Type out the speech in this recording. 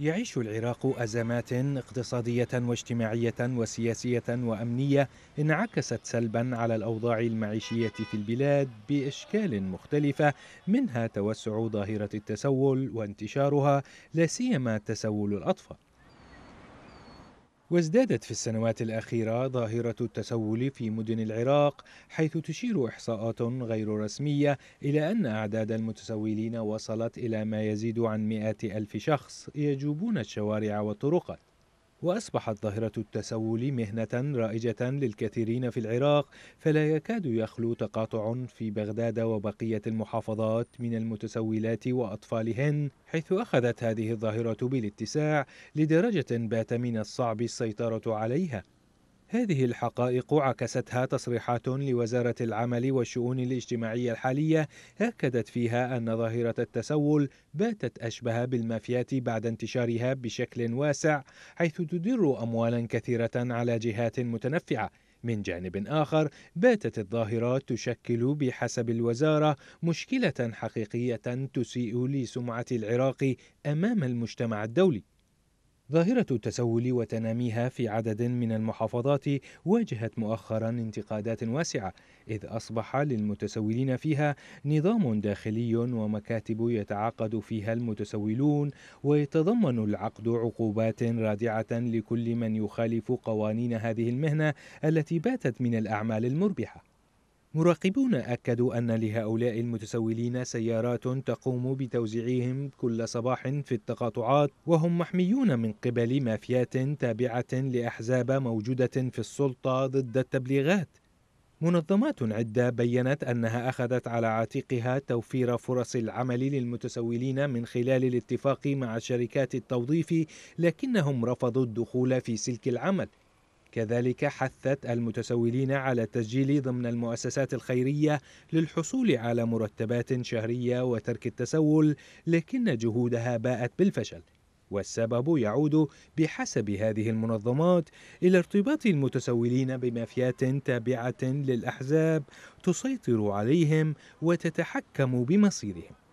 يعيش العراق ازمات اقتصاديه واجتماعيه وسياسيه وامنيه انعكست سلبا على الاوضاع المعيشيه في البلاد باشكال مختلفه منها توسع ظاهره التسول وانتشارها لا سيما تسول الاطفال وازدادت في السنوات الأخيرة ظاهرة التسول في مدن العراق حيث تشير إحصاءات غير رسمية إلى أن أعداد المتسولين وصلت إلى ما يزيد عن مئات ألف شخص يجوبون الشوارع والطرقات وأصبحت ظاهرة التسول مهنة رائجة للكثيرين في العراق فلا يكاد يخلو تقاطع في بغداد وبقية المحافظات من المتسولات وأطفالهن حيث أخذت هذه الظاهرة بالاتساع لدرجة بات من الصعب السيطرة عليها هذه الحقائق عكستها تصريحات لوزارة العمل والشؤون الاجتماعية الحالية أكدت فيها أن ظاهرة التسول باتت أشبه بالمافيات بعد انتشارها بشكل واسع حيث تدر أموالا كثيرة على جهات متنفعة من جانب آخر باتت الظاهرات تشكل بحسب الوزارة مشكلة حقيقية تسيء لسمعة العراق أمام المجتمع الدولي ظاهرة التسول وتناميها في عدد من المحافظات واجهت مؤخرا انتقادات واسعة، إذ أصبح للمتسولين فيها نظام داخلي ومكاتب يتعاقد فيها المتسولون، ويتضمن العقد عقوبات رادعة لكل من يخالف قوانين هذه المهنة التي باتت من الأعمال المربحة. مراقبون أكدوا أن لهؤلاء المتسولين سيارات تقوم بتوزيعهم كل صباح في التقاطعات وهم محميون من قبل مافيات تابعة لأحزاب موجودة في السلطة ضد التبليغات منظمات عدة بيّنت أنها أخذت على عاتقها توفير فرص العمل للمتسولين من خلال الاتفاق مع شركات التوظيف لكنهم رفضوا الدخول في سلك العمل كذلك حثت المتسولين على التسجيل ضمن المؤسسات الخيرية للحصول على مرتبات شهرية وترك التسول لكن جهودها باءت بالفشل والسبب يعود بحسب هذه المنظمات الى ارتباط المتسولين بمافيات تابعه للاحزاب تسيطر عليهم وتتحكم بمصيرهم